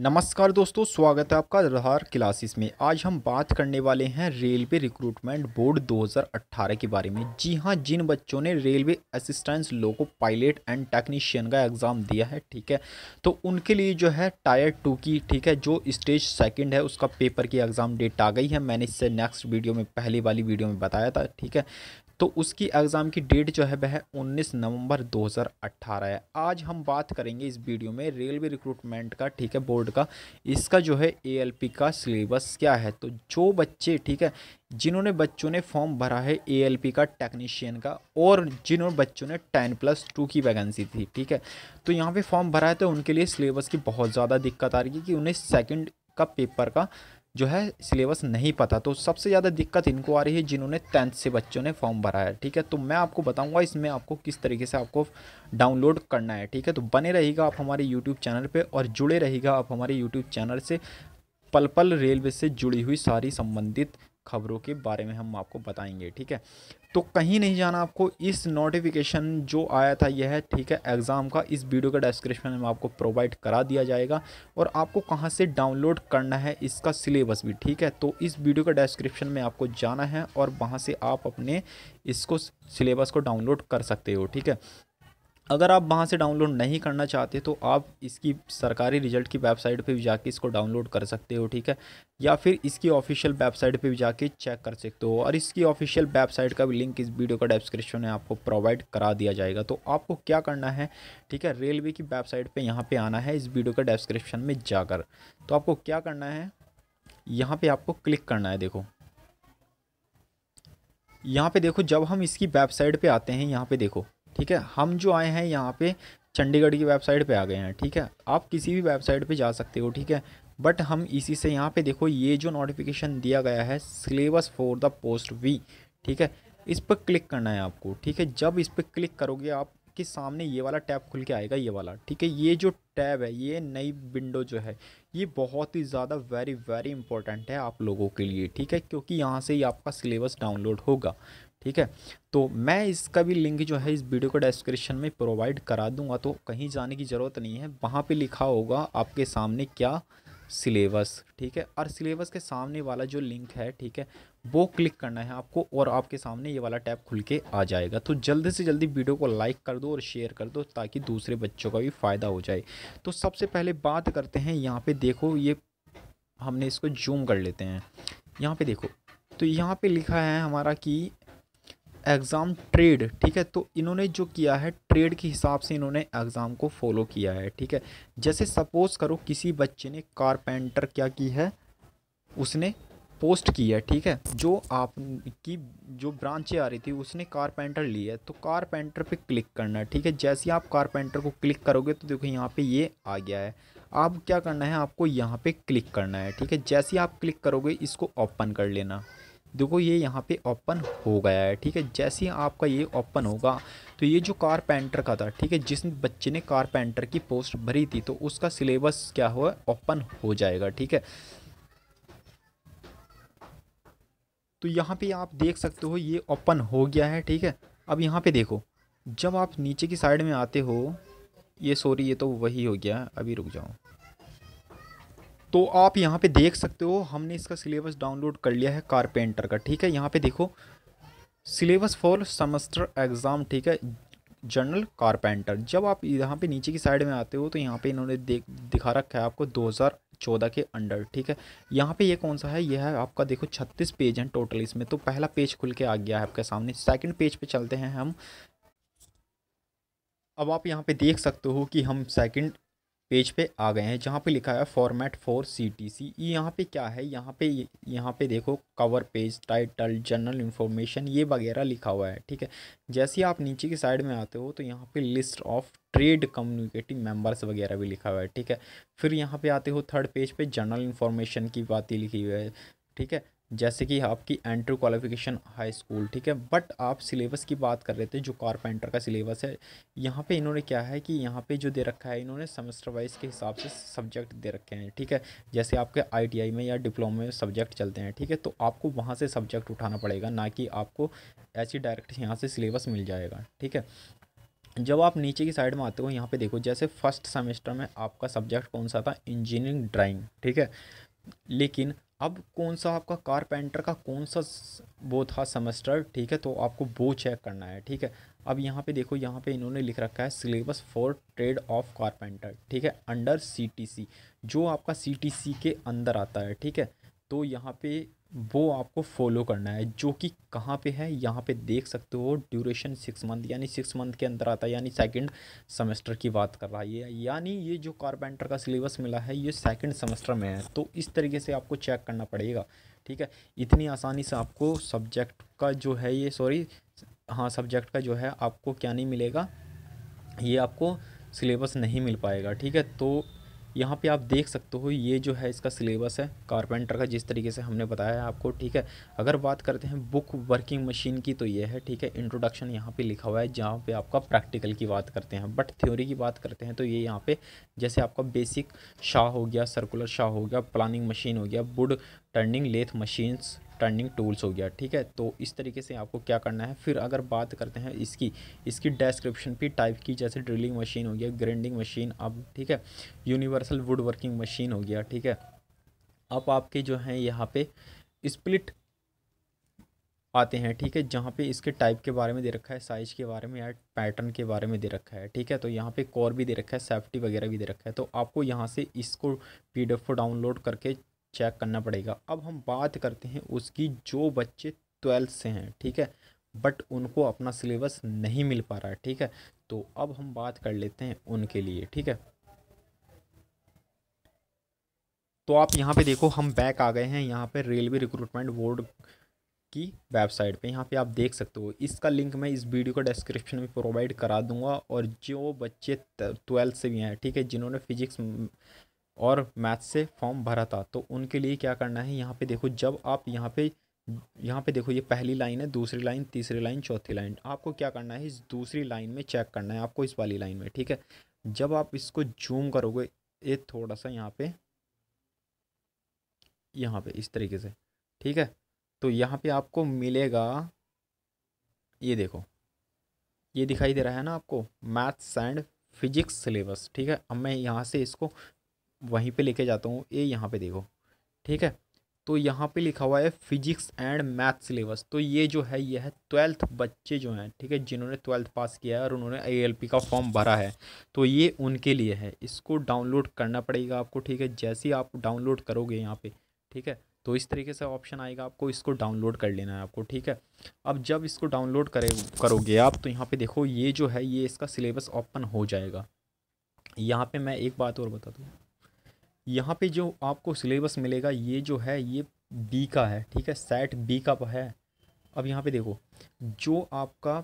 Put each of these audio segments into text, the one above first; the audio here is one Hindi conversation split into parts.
नमस्कार दोस्तों स्वागत है आपका रहार क्लासेस में आज हम बात करने वाले हैं रेलवे रिक्रूटमेंट बोर्ड 2018 के बारे में जी हां जिन बच्चों ने railway assistance loco pilot and technician का एग्ज़ाम दिया है ठीक है तो उनके लिए जो है टायर टू की ठीक है जो स्टेज सेकंड है उसका पेपर की एग्ज़ाम डेट आ गई है मैंने इससे नेक्स्ट वीडियो में पहली वाली वीडियो में बताया था ठीक है तो उसकी एग्ज़ाम की डेट जो है वह 19 नवंबर 2018 है आज हम बात करेंगे इस वीडियो में रेलवे रिक्रूटमेंट का ठीक है बोर्ड का इसका जो है एएलपी का सिलेबस क्या है तो जो बच्चे ठीक है जिन्होंने बच्चों ने फॉर्म भरा है एएलपी का टेक्नीशियन का और जिन्होंने बच्चों ने टेन प्लस टू की वैकेंसी थी ठीक है तो यहाँ पर फॉर्म भरा है तो उनके लिए सिलेबस की बहुत ज़्यादा दिक्कत आ रही है कि उन्हें सेकेंड का पेपर का जो है सिलेबस नहीं पता तो सबसे ज़्यादा दिक्कत इनको आ रही है जिन्होंने टेंथ से बच्चों ने फॉर्म भरा है ठीक है तो मैं आपको बताऊंगा इसमें आपको किस तरीके से आपको डाउनलोड करना है ठीक है तो बने रहेगा आप हमारे यूट्यूब चैनल पे और जुड़े रहेगा आप हमारे यूट्यूब चैनल से पल पल रेलवे से जुड़ी हुई सारी संबंधित खबरों के बारे में हम आपको बताएंगे ठीक है तो कहीं नहीं जाना आपको इस नोटिफिकेशन जो आया था यह है ठीक है एग्ज़ाम का इस वीडियो का डिस्क्रिप्शन में आपको प्रोवाइड करा दिया जाएगा और आपको कहाँ से डाउनलोड करना है इसका सिलेबस भी ठीक है तो इस वीडियो का डिस्क्रिप्शन में आपको जाना है और वहाँ से आप अपने इसको सिलेबस को डाउनलोड कर सकते हो ठीक है अगर आप वहाँ से डाउनलोड नहीं करना चाहते तो आप इसकी सरकारी रिजल्ट की वेबसाइट पे भी जाके इसको डाउनलोड कर सकते हो ठीक है या फिर इसकी ऑफिशियल वेबसाइट पे भी जाके चेक कर सकते हो और इसकी ऑफिशियल वेबसाइट का भी लिंक इस वीडियो का डिस्क्रिप्शन में आपको प्रोवाइड करा दिया जाएगा तो आपको क्या करना है ठीक है रेलवे की वेबसाइट पर यहाँ पर आना है इस वीडियो का डिस्क्रिप्शन में जाकर तो आपको क्या करना है यहाँ पर आपको क्लिक करना है देखो यहाँ पे देखो जब हम इसकी वेबसाइट पे आते हैं यहाँ पे देखो ठीक है हम जो आए हैं यहाँ पे चंडीगढ़ की वेबसाइट पे आ गए हैं ठीक है आप किसी भी वेबसाइट पे जा सकते हो ठीक है बट हम इसी से यहाँ पे देखो ये जो नोटिफिकेशन दिया गया है सिलेबस फॉर द पोस्ट वी ठीक है इस पर क्लिक करना है आपको ठीक है जब इस पर क्लिक करोगे आप के सामने ये वाला टैब खुल के आएगा ये वाला ठीक है ये जो टैब है ये नई विंडो जो है ये बहुत ही ज़्यादा वेरी वेरी इंपॉर्टेंट है आप लोगों के लिए ठीक है क्योंकि यहाँ से ही आपका सिलेबस डाउनलोड होगा ठीक है तो मैं इसका भी लिंक जो है इस वीडियो को डिस्क्रिप्शन में प्रोवाइड करा दूंगा तो कहीं जाने की ज़रूरत नहीं है वहाँ पे लिखा होगा आपके सामने क्या सिलेबस ठीक है और सिलेबस के सामने वाला जो लिंक है ठीक है वो क्लिक करना है आपको और आपके सामने ये वाला टैब खुल के आ जाएगा तो जल्दी से जल्दी वीडियो को लाइक कर दो और शेयर कर दो ताकि दूसरे बच्चों का भी फ़ायदा हो जाए तो सबसे पहले बात करते हैं यहाँ पर देखो ये हमने इसको जूम कर लेते हैं यहाँ पर देखो तो यहाँ पे लिखा है हमारा कि एग्ज़ाम ट्रेड ठीक है तो इन्होंने जो किया है ट्रेड के हिसाब से इन्होंने एग्ज़ाम को फॉलो किया है ठीक है जैसे सपोज़ करो किसी बच्चे ने कारपेंटर क्या की है उसने पोस्ट की है ठीक है जो आपकी जो ब्रांचें आ रही थी उसने कारपेंटर ली है तो कारपेंटर पे क्लिक करना है ठीक है जैसे आप कारपेंटर को क्लिक करोगे तो देखो यहाँ पे ये आ गया है अब क्या करना है आपको यहाँ पे क्लिक करना है ठीक है जैसे आप क्लिक करोगे इसको ओपन कर लेना देखो ये यहाँ पे ओपन हो गया है ठीक है जैसे ही आपका ये ओपन होगा तो ये जो कारपेंटर का था ठीक है जिस बच्चे ने कारपेंटर की पोस्ट भरी थी तो उसका सिलेबस क्या हुआ ओपन हो जाएगा ठीक है तो यहाँ पे आप देख सकते हो ये ओपन हो गया है ठीक है अब यहाँ पे देखो जब आप नीचे की साइड में आते हो ये सॉरी ये तो वही हो गया अभी रुक जाओ तो आप यहाँ पे देख सकते हो हमने इसका सिलेबस डाउनलोड कर लिया है कारपेंटर का ठीक है यहाँ पे देखो सिलेबस फॉर सेमेस्टर एग्ज़ाम ठीक है जनरल कारपेंटर जब आप यहाँ पे नीचे की साइड में आते हो तो यहाँ पे इन्होंने देख दिखा रखा है आपको 2014 के अंडर ठीक है यहाँ पे ये कौन सा है यह है आपका देखो 36 पेज हैं टोटल इसमें तो पहला पेज खुल के आ गया है आपके सामने सेकंड पेज पे चलते हैं हम अब आप यहाँ पे देख सकते हो कि हम सेकंड पेज पे आ गए हैं जहाँ पे लिखा है format for C T C यहाँ पे क्या है यहाँ पे यहाँ पे देखो cover page title general information ये वगैरह लिखा हुआ है ठीक है जैसे ही आप नीचे की साइड में आते हो तो यहाँ पे list of trade communicating members वगैरह भी लिखा हुआ है ठीक है फिर यहाँ पे आते हो थर्ड पेज पे जनरल इन्फॉर्मेशन की बातें लिखी हुई है ठीक है जैसे कि आपकी एंट्री क्वालिफिकेशन हाई स्कूल ठीक है बट आप सिलेबस की बात कर रहे थे जो कारपेंटर का सिलेबस है यहाँ पे इन्होंने क्या है कि यहाँ पे जो दे रखा है इन्होंने सेमेस्टर वाइज के हिसाब से सब्जेक्ट दे रखे हैं ठीक है जैसे आपके आईटीआई में या डिप्लोमा में सब्जेक्ट चलते हैं ठीक है तो आपको वहाँ से सब्जेक्ट उठाना पड़ेगा ना कि आपको ऐसी डायरेक्ट यहाँ से सिलेबस मिल जाएगा ठीक है जब आप नीचे की साइड में आते हो यहाँ पर देखो जैसे फर्स्ट सेमेस्टर में आपका सब्जेक्ट कौन सा था इंजीनियरिंग ड्राइंग ठीक है लेकिन अब कौन सा आपका कारपेंटर का कौन सा वो था सेमेस्टर ठीक है तो आपको वो चेक करना है ठीक है अब यहाँ पे देखो यहाँ पे इन्होंने लिख रखा है syllabus for trade of carpenter ठीक है अंडर सीटीसी जो आपका सीटीसी के अंदर आता है ठीक है तो यहाँ पे वो आपको फॉलो करना है जो कि कहाँ पे है यहाँ पे देख सकते हो ड्यूरेशन सिक्स मंथ यानी सिक्स मंथ के अंदर आता है यानी सेकंड सेमेस्टर की बात कर रहा है ये यानी ये जो कारपेंटर का सिलेबस मिला है ये सेकंड सेमेस्टर में है तो इस तरीके से आपको चेक करना पड़ेगा ठीक है इतनी आसानी से आपको सब्जेक्ट का जो है ये सॉरी हाँ सब्जेक्ट का जो है आपको क्या नहीं मिलेगा ये आपको सिलेबस नहीं मिल पाएगा ठीक है तो यहाँ पे आप देख सकते हो ये जो है इसका सिलेबस है कारपेंटर का जिस तरीके से हमने बताया है आपको ठीक है अगर बात करते हैं बुक वर्किंग मशीन की तो ये है ठीक है इंट्रोडक्शन यहाँ पे लिखा हुआ है जहाँ पे आपका प्रैक्टिकल की बात करते हैं बट थ्योरी की बात करते हैं तो ये यहाँ पे जैसे आपका बेसिक शाह हो गया सर्कुलर शाह हो गया प्लानिंग मशीन हो गया wood turning lathe machines turning tools हो गया ठीक है तो इस तरीके से आपको क्या करना है फिर अगर बात करते हैं इसकी इसकी डेस्क्रिप्शन भी टाइप की जैसे ड्रिलिंग मशीन हो गया ग्रेंडिंग मशीन अब ठीक है यूनिवर्सल वुड वर्किंग मशीन हो गया ठीक है अब आपके जो हैं यहाँ पे स्प्लिट आते हैं ठीक है जहाँ पे इसके टाइप के बारे में दे रखा है साइज़ के बारे में या पैटर्न के बारे में दे रखा है ठीक है तो यहाँ पे कोर भी दे रखा है सेफ्टी वगैरह भी दे रखा है तो आपको यहाँ से इसको पीडीएफ को डाउनलोड करके चेक करना पड़ेगा अब हम बात करते हैं उसकी जो बच्चे ट्वेल्थ से हैं ठीक है बट उनको अपना सिलेबस नहीं मिल पा रहा है ठीक है तो अब हम बात कर लेते हैं उनके लिए ठीक है तो आप यहाँ पे देखो हम बैक आ गए हैं यहाँ पे रेलवे रिक्रूटमेंट बोर्ड की वेबसाइट पे यहाँ पे आप देख सकते हो इसका लिंक मैं इस वीडियो का डिस्क्रिप्शन में प्रोवाइड करा दूंगा और जो बच्चे ट्वेल्थ से भी हैं ठीक है जिन्होंने फिजिक्स और मैथ्स से फॉर्म भरा था तो उनके लिए क्या करना है यहाँ पे देखो जब आप यहाँ पे यहाँ पे देखो ये पहली लाइन है दूसरी लाइन तीसरी लाइन चौथी लाइन आपको क्या करना है इस दूसरी लाइन में चेक करना है आपको इस वाली लाइन में ठीक है जब आप इसको जूम करोगे ये थोड़ा सा यहाँ पे यहाँ पे इस तरीके से ठीक है तो यहाँ पे आपको मिलेगा ये देखो ये दिखाई दे रहा है ना आपको मैथ्स एंड फिजिक्स सिलेबस ठीक है अब मैं यहाँ से इसको वहीं पे लेके जाता हूँ ये यहाँ पे देखो ठीक है तो यहाँ पे लिखा हुआ है फिजिक्स एंड मैथ सिलेबस तो ये जो है ये है ट्वेल्थ बच्चे जो हैं ठीक है जिन्होंने ट्वेल्थ पास किया है और उन्होंने आई का फॉर्म भरा है तो ये उनके लिए है इसको डाउनलोड करना पड़ेगा आपको ठीक है जैसे ही आप डाउनलोड करोगे यहाँ पर ठीक है तो इस तरीके से ऑप्शन आएगा आपको इसको डाउनलोड कर लेना है आपको ठीक है अब जब इसको डाउनलोड करे करोगे आप तो यहाँ पे देखो ये जो है ये इसका सिलेबस ओपन हो जाएगा यहाँ पे मैं एक बात और बता दूँ यहाँ पे जो आपको सिलेबस मिलेगा ये जो है ये बी का है ठीक है सेट बी का है अब यहाँ पे देखो जो आपका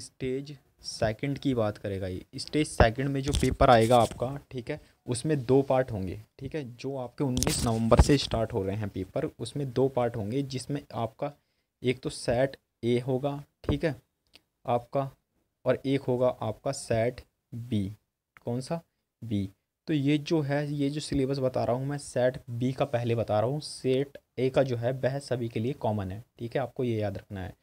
स्टेज सेकंड की बात करेगा ये स्टेज सेकंड में जो पेपर आएगा आपका ठीक है उसमें दो पार्ट होंगे ठीक है जो आपके 19 नवंबर से स्टार्ट हो रहे हैं पेपर उसमें दो पार्ट होंगे जिसमें आपका एक तो सेट ए होगा ठीक है आपका और एक होगा आपका सेट बी कौन सा बी तो ये जो है ये जो सिलेबस बता रहा हूँ मैं सेट बी का पहले बता रहा हूँ सेट ए का जो है वह सभी के लिए कॉमन है ठीक है आपको ये याद रखना है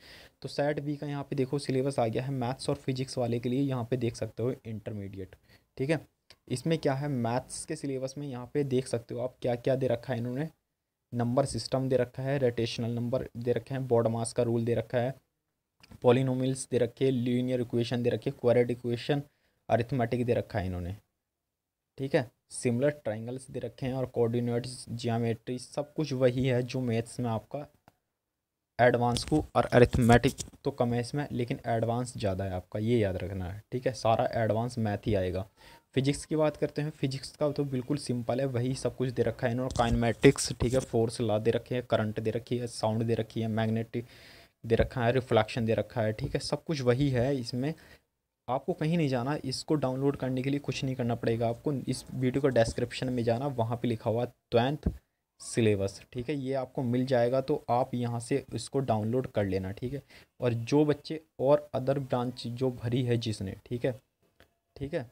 तो सेट बी का यहाँ पे देखो सिलेबस आ गया है मैथ्स और फिजिक्स वाले के लिए यहाँ पे देख सकते हो इंटरमीडिएट ठीक है इसमें क्या है मैथ्स के सिलेबस में यहाँ पर देख सकते हो आप क्या क्या दे रखा है इन्होंने नंबर सिस्टम दे रखा है रोटेशनल नंबर दे रखे हैं बॉड मास का रूल दे रखा है पोलिनोमिल्स दे रखे लीनियर इक्वेशन दे रखे क्वारेड इक्वेशन अरिथमेटिक दे रखा है इन्होंने ठीक है सिमिलर ट्राइंगल्स दे रखे हैं और कोऑर्डिनेट्स जियामेट्री सब कुछ वही है जो मैथ्स में आपका एडवांस को और अरिथमेटिक तो कम है इसमें लेकिन एडवांस ज़्यादा है आपका ये याद रखना है ठीक है सारा एडवांस मैथ ही आएगा फिजिक्स की बात करते हैं फिजिक्स का तो बिल्कुल सिंपल है वही सब कुछ दे रखा है इन्होंने काइनमेटिक्स ठीक है फोर्स ला दे रखी है करंट दे रखी है साउंड दे रखी है मैग्नेटिक दे रखा है रिफ्लेक्शन दे रखा है ठीक है सब कुछ वही है इसमें आपको कहीं नहीं जाना इसको डाउनलोड करने के लिए कुछ नहीं करना पड़ेगा आपको इस वीडियो को डिस्क्रिप्शन में जाना वहाँ पे लिखा हुआ ट्वेंथ सिलेबस ठीक है ये आपको मिल जाएगा तो आप यहाँ से इसको डाउनलोड कर लेना ठीक है और जो बच्चे और अदर ब्रांच जो भरी है जिसने ठीक है ठीक है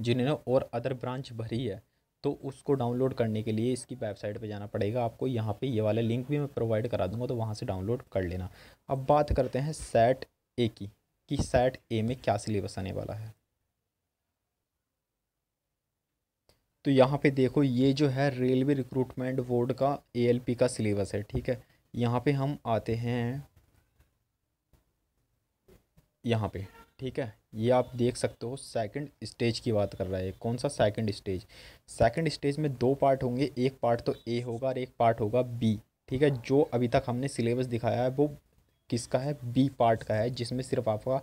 जिन्होंने और अदर ब्रांच भरी है तो उसको डाउनलोड करने के लिए इसकी वेबसाइट पे जाना पड़ेगा आपको यहाँ पे ये वाला लिंक भी मैं प्रोवाइड करा दूंगा तो वहाँ से डाउनलोड कर लेना अब बात करते हैं सेट ए की कि सेट ए में क्या सिलेबस आने वाला है तो यहाँ पे देखो ये जो है रेलवे रिक्रूटमेंट बोर्ड का एएलपी का सिलेबस है ठीक है यहाँ पे हम आते हैं यहाँ पे ठीक है ये आप देख सकते हो सेकंड स्टेज की बात कर रहा है कौन सा सेकंड स्टेज सेकंड स्टेज में दो पार्ट होंगे एक पार्ट तो ए होगा और एक पार्ट होगा बी ठीक है जो अभी तक हमने सिलेबस दिखाया है वो किसका है बी पार्ट का है जिसमें सिर्फ आपका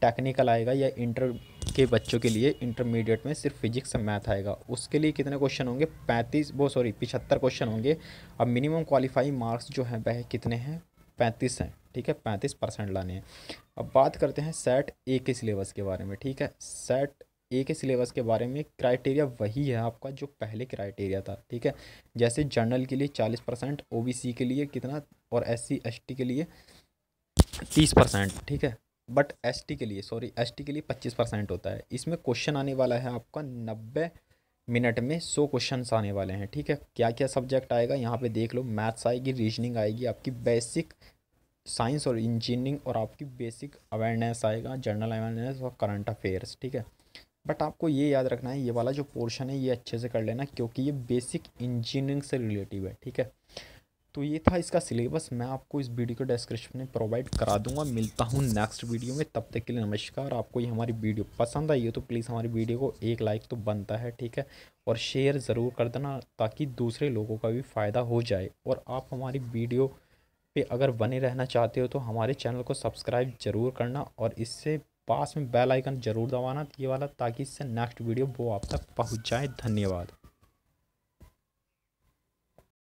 टेक्निकल आएगा या इंटर के बच्चों के लिए इंटरमीडिएट में सिर्फ फिजिक्स और मैथ आएगा उसके लिए कितने क्वेश्चन होंगे पैंतीस वो सॉरी पिछहत्तर क्वेश्चन होंगे अब मिनिमम क्वालिफाई मार्क्स जो हैं वह कितने हैं पैंतीस हैं ठीक है पैंतीस परसेंट लाने हैं अब बात करते हैं सेट ए के सिलेबस के बारे में ठीक है सेट ए के सिलेबस के बारे में क्राइटेरिया वही है आपका जो पहले क्राइटेरिया था ठीक है जैसे जनरल के लिए चालीस परसेंट ओ के लिए कितना और एस सी के लिए तीस परसेंट ठीक है बट एस के लिए सॉरी एस के लिए पच्चीस परसेंट होता है इसमें क्वेश्चन आने वाला है आपका नब्बे मिनट में सौ क्वेश्चन आने वाले हैं ठीक है क्या क्या सब्जेक्ट आएगा यहाँ पे देख लो मैथ्स आएगी रीजनिंग आएगी आपकी बेसिक साइंस और इंजीनियरिंग और आपकी बेसिक अवेयरनेस आएगा जनरल अवेयरनेस और करंट अफेयर्स ठीक है बट आपको ये याद रखना है ये वाला जो पोर्शन है ये अच्छे से कर लेना क्योंकि ये बेसिक इंजीनियरिंग से रिलेटिव है ठीक है तो ये था इसका सिलेबस मैं आपको इस वीडियो के डिस्क्रिप्शन में प्रोवाइड करा दूंगा मिलता हूँ नेक्स्ट वीडियो में तब तक के लिए नमस्कार आपको ये हमारी वीडियो पसंद आई हो तो प्लीज़ हमारी वीडियो को एक लाइक तो बनता है ठीक है और शेयर ज़रूर कर देना ताकि दूसरे लोगों का भी फ़ायदा हो जाए और आप हमारी वीडियो पर अगर बने रहना चाहते हो तो हमारे चैनल को सब्सक्राइब ज़रूर करना और इससे पास में बेल आइकन ज़रूर दबाना ये वाला ताकि इससे नेक्स्ट वीडियो वो आप तक पहुँच जाए धन्यवाद